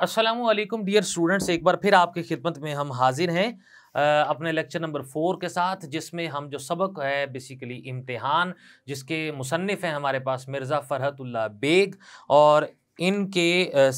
Aslam dear students एक बार फिर आपकी खिदमत में हम हाजिर हैं अपने लेक्चर नंबर फोर के साथ जिसमें हम जो सबक है बेसिकली इम्तहान जिसके मुसनफ़ हैं हमारे पास मिर्ज़ा फ़रहतुल्ला बेग और इनके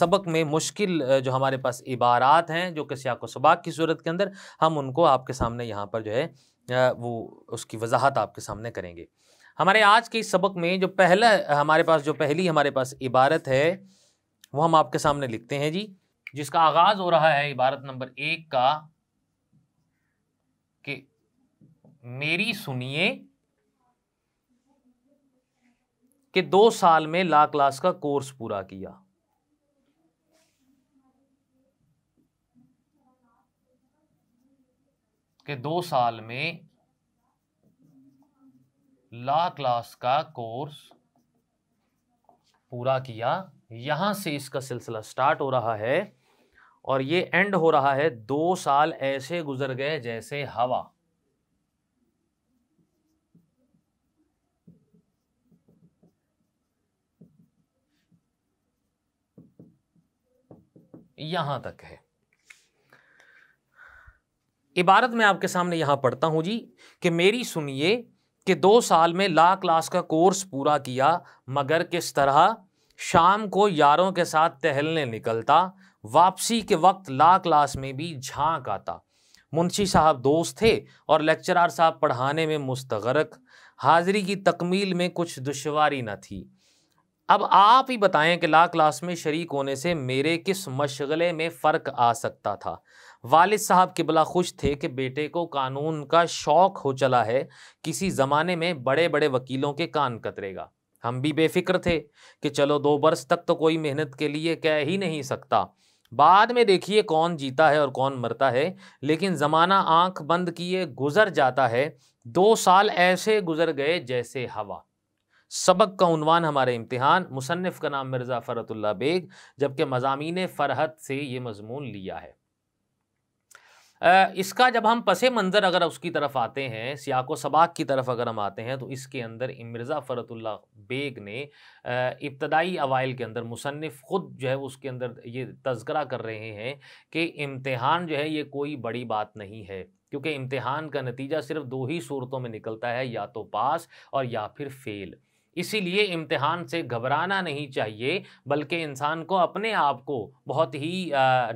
सबक में मुश्किल जो हमारे पास इबारात हैं जो कि सियाको सबाक की सूरत के अंदर हम उनको आपके सामने यहाँ पर जो है वो उसकी वजाहत आपके सामने करेंगे हमारे आज के इस सबक में जो पहला हमारे पास जो पहली हमारे पास इबारत है वो हम आपके सामने लिखते हैं जी जिसका आगाज़ हो रहा है इबारत नंबर एक का कि मेरी सुनिए कि दो साल में ला क्लास का कोर्स पूरा किया कि दो साल में ला क्लास का कोर्स पूरा किया यहां से इसका सिलसिला स्टार्ट हो रहा है और ये एंड हो रहा है दो साल ऐसे गुजर गए जैसे हवा यहां तक है इबारत मैं आपके सामने यहाँ पढ़ता हूँ जी कि मेरी सुनिए कि दो साल में ला क्लास का कोर्स पूरा किया मगर किस तरह शाम को यारों के साथ टहलने निकलता वापसी के वक्त ला क्लास में भी झांक आता मुंशी साहब दोस्त थे और लेक्चरार साहब पढ़ाने में मुस्तगरक हाजिरी की तकमील में कुछ दुशारी न थी अब आप ही बताएं कि ला क्लास में शरीक होने से मेरे किस मशगले में फ़र्क आ सकता था वालिद साहब किबला खुश थे कि बेटे को कानून का शौक हो चला है किसी ज़माने में बड़े बड़े वकीलों के कान कतरेगा हम भी बेफिक्र थे कि चलो दो बरस तक तो कोई मेहनत के लिए कह ही नहीं सकता बाद में देखिए कौन जीता है और कौन मरता है लेकिन ज़माना आंख बंद किए गुज़र जाता है दो साल ऐसे गुज़र गए जैसे हवा सबक का उनवान हमारे इम्तिहान मुसनफ़ का नाम मिर्ज़ा फ़रतुल्ला बेग जबकि मजामी फ़रहत से ये मजमून लिया है इसका जब हम पसे मंज़र अगर उसकी तरफ आते हैं सियाको सबाक की तरफ अगर हम आते हैं तो इसके अंदर मिर्ज़ा फ़रतुल्ला बेग ने इब्तदाई अवाइल के अंदर मुसनफ़ ख़ुद जो है उसके अंदर ये तस्करा कर रहे हैं कि इम्तहान जो है ये कोई बड़ी बात नहीं है क्योंकि इम्तहान का नतीजा सिर्फ दो ही सूरतों में निकलता है या तो पास और या फिर फेल इसीलिए इम्तहान से घबराना नहीं चाहिए बल्कि इंसान को अपने आप को बहुत ही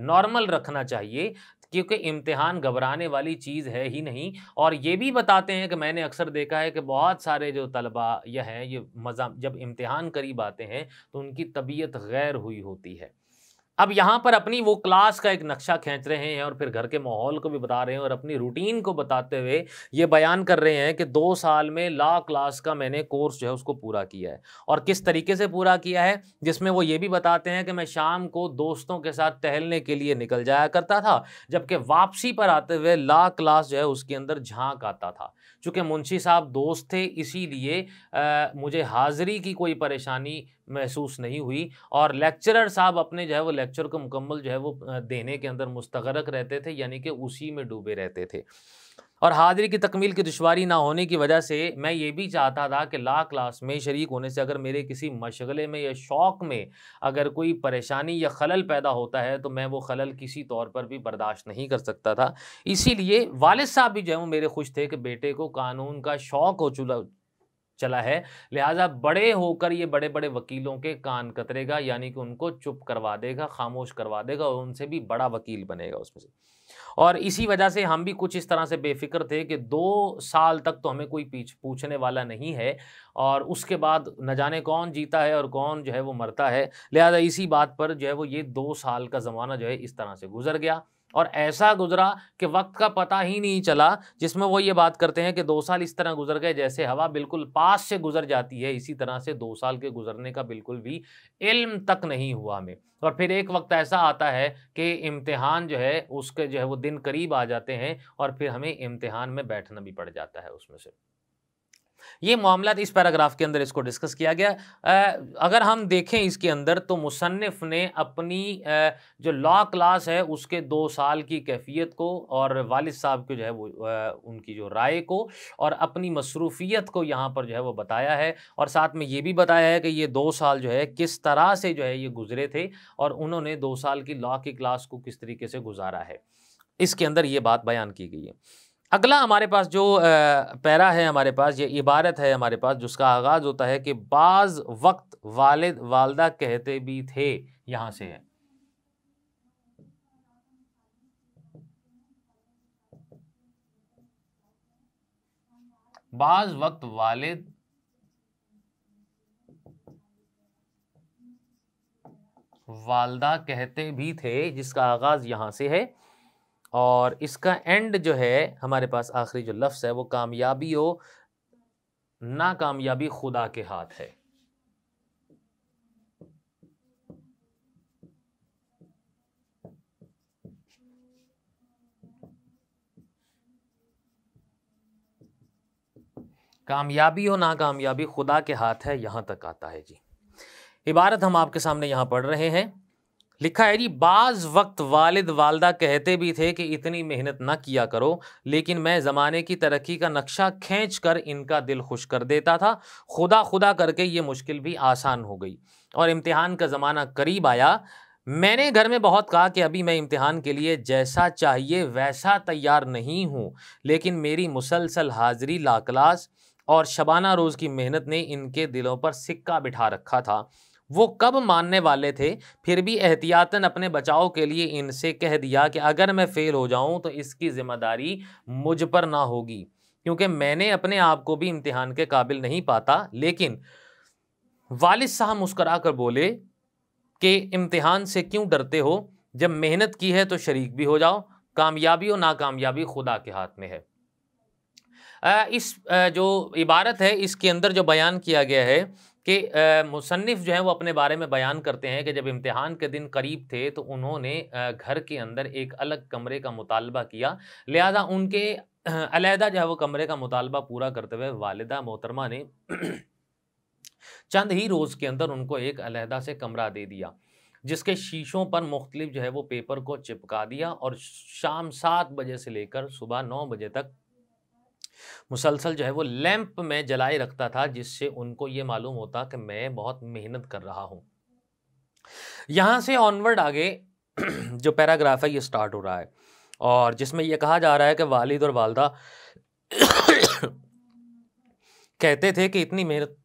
नॉर्मल रखना चाहिए क्योंकि इम्तिहान घबराने वाली चीज़ है ही नहीं और ये भी बताते हैं कि मैंने अक्सर देखा है कि बहुत सारे जो तलबा यह हैं ये मज़ा जब इम्तिहान करीब आते हैं तो उनकी तबीयत गैर हुई होती है अब यहाँ पर अपनी वो क्लास का एक नक्शा खींच रहे हैं और फिर घर के माहौल को भी बता रहे हैं और अपनी रूटीन को बताते हुए ये बयान कर रहे हैं कि दो साल में ला क्लास का मैंने कोर्स जो है उसको पूरा किया है और किस तरीके से पूरा किया है जिसमें वो ये भी बताते हैं कि मैं शाम को दोस्तों के साथ टहलने के लिए निकल जाया करता था जबकि वापसी पर आते हुए ला क्लास जो है उसके अंदर झाँक आता था चूँकि मुंशी साहब दोस्त थे इसीलिए मुझे हाजिरी की कोई परेशानी महसूस नहीं हुई और लेक्चरर साहब अपने जो है वो लेक्चर को मुकम्मल जो है वो देने के अंदर मुस्तरक रहते थे यानी कि उसी में डूबे रहते थे और हाजिरी की तकमील की दुशारी ना होने की वजह से मैं ये भी चाहता था कि ला क्लास में शरीक होने से अगर मेरे किसी मशगले में या शौक़ में अगर कोई परेशानी या खलल पैदा होता है तो मैं वो खलल किसी तौर पर भी बर्दाश्त नहीं कर सकता था इसीलिए वालिद साहब भी जो है वो मेरे खुश थे कि बेटे को कानून का शौक़ हो चुका चला है लिहाजा बड़े होकर ये बड़े बड़े वकीलों के कान कतरेगा यानी कि उनको चुप करवा देगा खामोश करवा देगा और उनसे भी बड़ा वकील बनेगा उसमें से और इसी वजह से हम भी कुछ इस तरह से बेफिक्र थे कि दो साल तक तो हमें कोई पीछ पूछने वाला नहीं है और उसके बाद न जाने कौन जीता है और कौन जो है वो मरता है लिहाजा इसी बात पर जो है वो ये दो साल का ज़माना जो है इस तरह से गुजर गया और ऐसा गुजरा कि वक्त का पता ही नहीं चला जिसमें वो ये बात करते हैं कि दो साल इस तरह गुजर गए जैसे हवा बिल्कुल पास से गुजर जाती है इसी तरह से दो साल के गुजरने का बिल्कुल भी इल्म तक नहीं हुआ हमें और फिर एक वक्त ऐसा आता है कि इम्तिहान जो है उसके जो है वो दिन करीब आ जाते हैं और फिर हमें इम्तिहान में बैठना भी पड़ जाता है उसमें से ये मामला इस पैराग्राफ के अंदर इसको डिस्कस किया गया आ, अगर हम देखें इसके अंदर तो मुसनफ़ ने अपनी आ, जो लॉ क्लास है उसके दो साल की कैफियत को और वालिद साहब के जो है वो आ, उनकी जो राय को और अपनी मसरूफियत को यहाँ पर जो है वो बताया है और साथ में ये भी बताया है कि ये दो साल जो है किस तरह से जो है ये गुजरे थे और उन्होंने दो साल की लॉ की क्लास को किस तरीके से गुजारा है इसके अंदर ये बात बयान की गई है अगला हमारे पास जो पैरा है हमारे पास ये इबारत है हमारे पास जिसका आगाज़ होता है कि बाज़ वक्त वालिद वालदा कहते भी थे यहां से है बाज़ वक्त वालिद वालदा कहते भी थे जिसका आगाज़ यहां से है और इसका एंड जो है हमारे पास आखिरी जो लफ्ज़ है वो कामयाबी हो नाकामयाबी खुदा के हाथ है कामयाबी हो नाकामयाबी खुदा के हाथ है यहां तक आता है जी इबारत हम आपके सामने यहां पढ़ रहे हैं लिखा है जी बाज वक्त वालिद वालदा कहते भी थे कि इतनी मेहनत ना किया करो लेकिन मैं ज़माने की तरक्की का नक्शा खींच कर इनका दिल खुश कर देता था खुदा खुदा करके ये मुश्किल भी आसान हो गई और इम्तिहान का ज़माना करीब आया मैंने घर में बहुत कहा कि अभी मैं इम्तिहान के लिए जैसा चाहिए वैसा तैयार नहीं हूँ लेकिन मेरी मुसलसल हाजिरी लाकलास और शबाना रोज़ की मेहनत ने इनके दिलों पर सिक्का बिठा रखा था वो कब मानने वाले थे फिर भी एहतियातन अपने बचाव के लिए इनसे कह दिया कि अगर मैं फ़ेल हो जाऊं तो इसकी ज़िम्मेदारी मुझ पर ना होगी क्योंकि मैंने अपने आप को भी इम्तिहान के काबिल नहीं पाता लेकिन वालिद साहब मुस्करा कर बोले कि इम्तिहान से क्यों डरते हो जब मेहनत की है तो शरीक भी हो जाओ कामयाबी और नाकामयाबी खुदा के हाथ में है इस जो इबारत है इसके अंदर जो बयान किया गया है कि मुसनफ़ जो है वो अपने बारे में बयान करते हैं कि जब इम्तहान के दिन करीब थे तो उन्होंने घर के अंदर एक अलग कमरे का मुतालबा किया लिहाजा उनके अलहदा जो है वो कमरे का मुतालबा पूरा करते हुए वालदा मोहतरमा ने चंद ही रोज़ के अंदर उनको एक अलहदा से कमरा दे दिया जिसके शीशों पर मुख्तलिफ जो है वो पेपर को चिपका दिया और शाम सात बजे से लेकर सुबह नौ बजे तक मुसलसल जो है वो लैंप में जलाए रखता था जिससे उनको ये मालूम होता कि मैं बहुत मेहनत कर रहा हूँ यहाँ से ऑनवर्ड आगे जो पैराग्राफ है ये स्टार्ट हो रहा है और जिसमें यह कहा जा रहा है कि वालिद और वालदा कहते थे कि इतनी मेहनत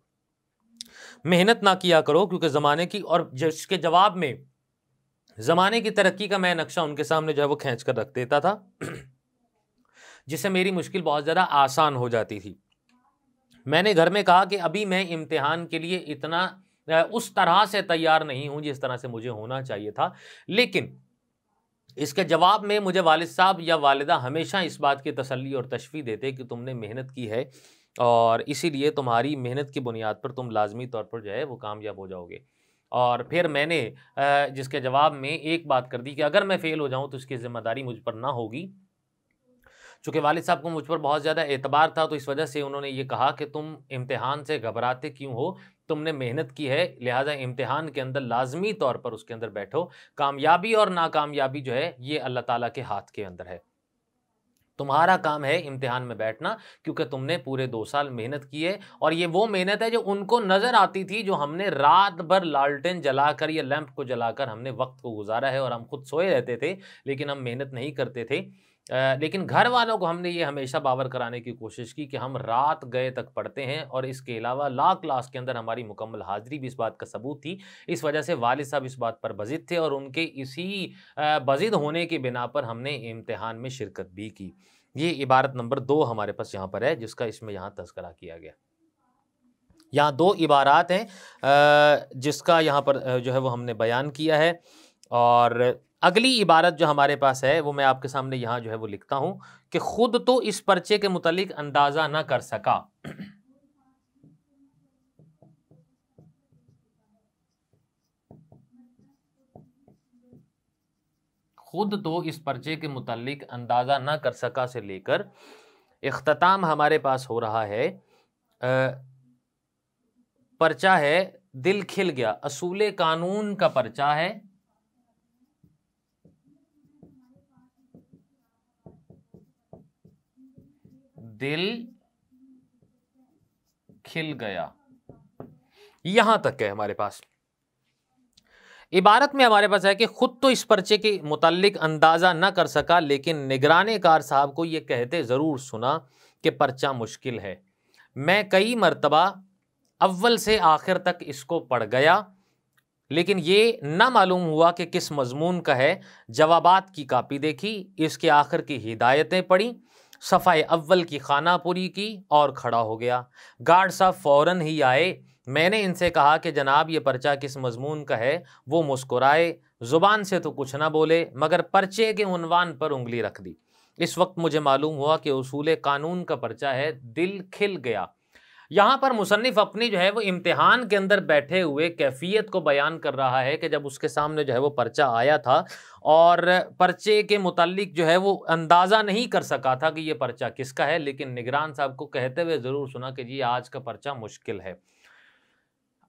मेहनत ना किया करो क्योंकि ज़माने की और जिसके जवाब में ज़माने की तरक्की का मैं नक्शा उनके सामने जो है वो खींच कर रख देता था जिससे मेरी मुश्किल बहुत ज़्यादा आसान हो जाती थी मैंने घर में कहा कि अभी मैं इम्तिहान के लिए इतना उस तरह से तैयार नहीं हूँ जिस तरह से मुझे होना चाहिए था लेकिन इसके जवाब में मुझे वालिद साहब या वालदा हमेशा इस बात की तसल्ली और तशफी देते कि तुमने मेहनत की है और इसीलिए तुम्हारी मेहनत की बुनियाद पर तुम लाजमी तौर पर जो है वो कामयाब हो जाओगे और फिर मैंने जिसके जवाब में एक बात कर दी कि अगर मैं फ़ेल हो जाऊँ तो इसकी ज़िम्मेदारी मुझ पर ना होगी चूँकि वालिद साहब को मुझ पर बहुत ज़्यादा एतबार था तो इस वजह से उन्होंने ये कहा कि तुम इम्तहान से घबराते क्यों हो तुमने मेहनत की है लिहाजा इम्तहान के अंदर लाजमी तौर पर उसके अंदर बैठो कामयाबी और नाकामयाबी जो है ये अल्लाह ताला के हाथ के अंदर है तुम्हारा काम है इम्तिहान में बैठना क्योंकि तुमने पूरे दो साल मेहनत की है और ये वो मेहनत है जो उनको नज़र आती थी जो हमने रात भर लालटेन जलाकर या लैंप को जलाकर हमने वक्त को गुजारा है और हम खुद सोए रहते थे लेकिन हम मेहनत नहीं करते थे लेकिन घर वालों को हमने ये हमेशा बावर कराने की कोशिश की कि हम रात गए तक पढ़ते हैं और इसके अलावा ला क्लास के अंदर हमारी मुकम्मल हाजिरी भी इस बात का सबूत थी इस वजह से वाल साहब इस बात पर बजिद थे और उनके इसी बजिद होने के बिना पर हमने इम्तहान में शिरकत भी की ये इबारत नंबर दो हमारे पास यहाँ पर है जिसका इसमें यहाँ तस्करा किया गया यहाँ दो इबारात हैं जिसका यहाँ पर जो है वो हमने बयान किया है और अगली इबारत जो हमारे पास है वो मैं आपके सामने यहाँ जो है वो लिखता हूँ कि ख़ुद तो इस पर्चे के मुतलिक अंदाज़ा ना कर सका खुद तो इस पर्चे के मुतलिक अंदाज़ा ना कर सका से लेकर अख्ताम हमारे पास हो रहा है आ, पर्चा है दिल खिल गया असूल कानून का पर्चा है दिल खिल गया यहां तक है हमारे पास इबारत में हमारे पास है कि खुद तो इस पर्चे के मुतालिक अंदाज़ा न कर सका लेकिन निगरान कार साहब को यह कहते ज़रूर सुना कि पर्चा मुश्किल है मैं कई मरतबा अव्वल से आखिर तक इसको पढ़ गया लेकिन ये ना मालूम हुआ कि किस मजमून का है जवाबात की कापी देखी इसके आखिर की हिदायतें पढ़ी सफ़ाई अव्वल की खाना पूरी की और खड़ा हो गया गार्ड साहब फ़ौर ही आए मैंने इनसे कहा कि जनाब ये पर्चा किस मजमून का है वो मुस्कुराए ज़ुबान से तो कुछ ना बोले मगर पर्चे के उनवान पर उंगली रख दी इस वक्त मुझे मालूम हुआ कि उसूल कानून का पर्चा है दिल खिल गया यहाँ पर मुसनफ़ अपनी जो है वो इम्तहान के अंदर बैठे हुए कैफियत को बयान कर रहा है कि जब उसके सामने जो है वो पर्चा आया था और पर्चे के मतलब जो है वो अंदाज़ा नहीं कर सका था कि ये पर्चा किसका है लेकिन निगरान साहब को कहते हुए ज़रूर सुना कि जी आज का पर्चा मुश्किल है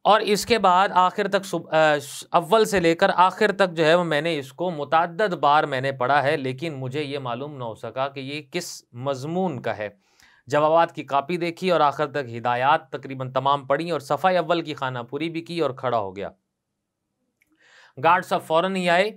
और इसके बाद आखिर तक अव्वल से लेकर आखिर तक जो है वो मैंने इसको मतदद बार मैंने पढ़ा है लेकिन मुझे ये मालूम ना हो सका कि ये किस मजमून का है जवाब की कापी देखी और आखिर तक हिदायत तकरीबन तमाम पढ़ी और सफ़ाई अव्वल की खाना पूरी भी की और खड़ा हो गया गार्ड साहब फ़ौरन ही आए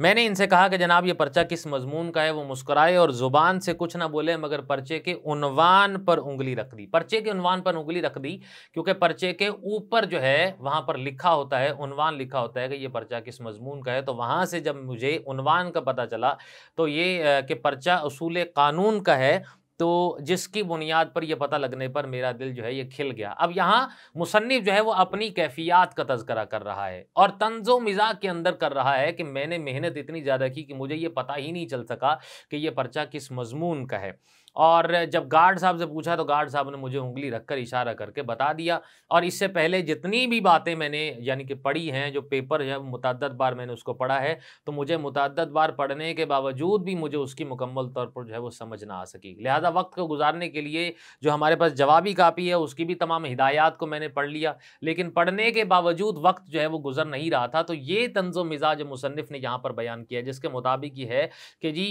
मैंने इनसे कहा कि जनाब ये पर्चा किस मजमून का है वो मुस्कराए और ज़ुबान से कुछ ना बोले मगर पर्चे के उनवान पर उंगली रख दी पर्चे के उनवान पर उंगली रख दी क्योंकि पर्चे के ऊपर जो है वहाँ पर लिखा होता है उनवान लिखा होता है कि ये पर्चा किस मजमून का है तो वहाँ से जब मुझे उनवान का पता चला तो ये कि पर्चा असूल कानून का है तो जिसकी बुनियाद पर यह पता लगने पर मेरा दिल जो है ये खिल गया अब यहाँ मुसनफ़ जो है वो अपनी कैफियत का तस्करा कर रहा है और तंजो मिजाक के अंदर कर रहा है कि मैंने मेहनत इतनी ज़्यादा की कि मुझे ये पता ही नहीं चल सका कि यह पर्चा किस मजमून का है और जब गार्ड साहब से पूछा तो गार्ड साहब ने मुझे उंगली रखकर इशारा करके बता दिया और इससे पहले जितनी भी बातें मैंने यानी कि पढ़ी हैं जो पेपर है मुतद बार मैंने उसको पढ़ा है तो मुझे मुतद बार पढ़ने के बावजूद भी मुझे उसकी मुकम्मल तौर पर जो है वो समझ ना आ सकी लिहाजा वक्त को गुजारने के लिए जो हमारे पास जवाबी कापी है उसकी भी तमाम हिदायात को मैंने पढ़ लिया लेकिन पढ़ने के बावजूद वक्त जो है वो गुजर नहीं रहा था तो ये तंजो मिजाज मुसनफ़ ने यहाँ पर बयान किया जिसके मुताबिक ये है कि जी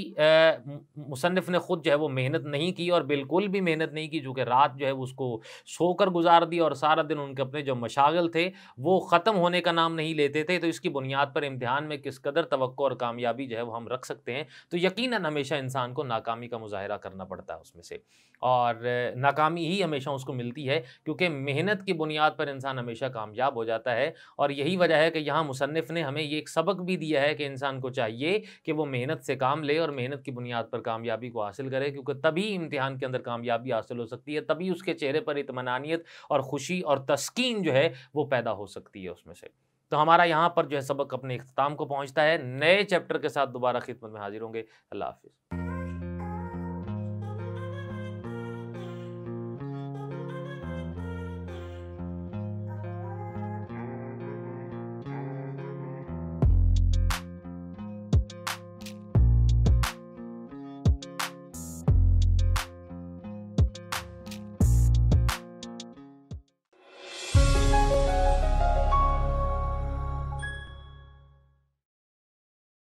मुसनफ़ ने ख़ुद जो है वो मेहनत नहीं की और बिल्कुल भी मेहनत नहीं की जो कि रात जो है उसको सोकर गुजार दी और सारा दिन उनके अपने जो मशागल थे वो ख़त्म होने का नाम नहीं लेते थे तो इसकी बुनियाद पर इम्तहान में किस कदर तो और कामयाबी जो है वो हम रख सकते हैं तो यकीन हमेशा इंसान को नाकामी का मुजाहरा करना पड़ता है उसमें से और नाकामी ही हमेशा उसको मिलती है क्योंकि मेहनत की बुनियाद पर इंसान हमेशा कामयाब हो जाता है और यही वजह है कि यहाँ मुसनफ़ ने हमें ये एक सबक भी दिया है कि इंसान को चाहिए कि वो मेहनत से काम ले और मेहनत की बुनियाद पर कामयाबी को हासिल करे क्योंकि तभी तभी इम्तिहान के अंदर कामयाबी हासिल हो सकती है तभी उसके चेहरे पर इतमानियत और खुशी और तस्कीन जो है वो पैदा हो सकती है उसमें से तो हमारा यहाँ पर जो है सबक अपने अख्ताम को पहुँचता है नए चैप्टर के साथ दोबारा खिदमत में हाजिर होंगे अल्लाह हाफिज़